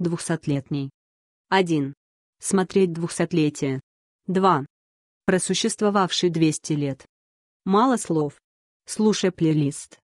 Двухсотлетний. 1. Смотреть двухсотлетие. 2. Просуществовавший 200 лет. Мало слов. Слушай плейлист.